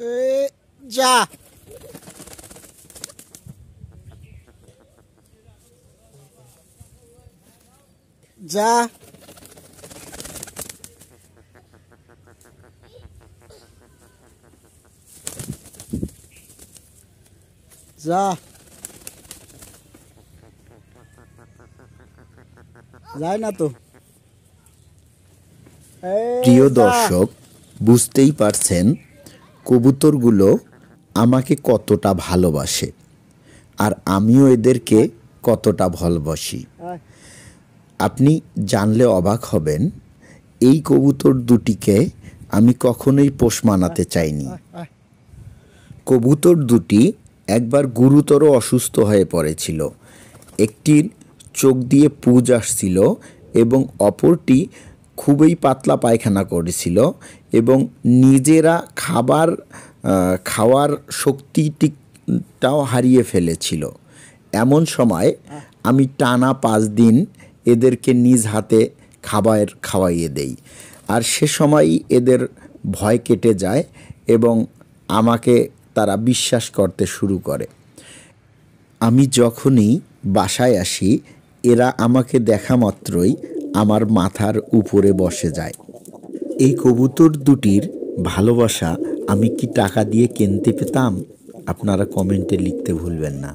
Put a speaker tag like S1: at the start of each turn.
S1: যা যা যা যায় না তো প্রিয় দর্শক বুঝতেই পারছেন কবুতরগুলো আমাকে কতটা ভালোবাসে আর আমিও এদেরকে কতটা ভালোবাসি আপনি জানলে অবাক হবেন এই কবুতর দুটিকে আমি কখনোই পোষ মানাতে চাইনি কবুতর দুটি একবার গুরুতর অসুস্থ হয়ে পড়েছিল একটির চোখ দিয়ে পুজ আসছিল এবং অপরটি খুবই পাতলা পায়খানা করেছিল এবং নিজেরা খাবার খাওয়ার শক্তিটিটাও হারিয়ে ফেলেছিল এমন সময় আমি টানা পাঁচ দিন এদেরকে নিজ হাতে খাবার খাওয়াইয়ে দেই আর সে সময়ই এদের ভয় কেটে যায় এবং আমাকে তারা বিশ্বাস করতে শুরু করে আমি যখনই বাসায় আসি এরা আমাকে দেখা মাত্রই আমার মাথার উপরে বসে যায় এই কবুতর দুটির ভালোবাসা
S2: আমি কি টাকা দিয়ে কিনতে পেতাম আপনারা কমেন্টে লিখতে ভুলবেন না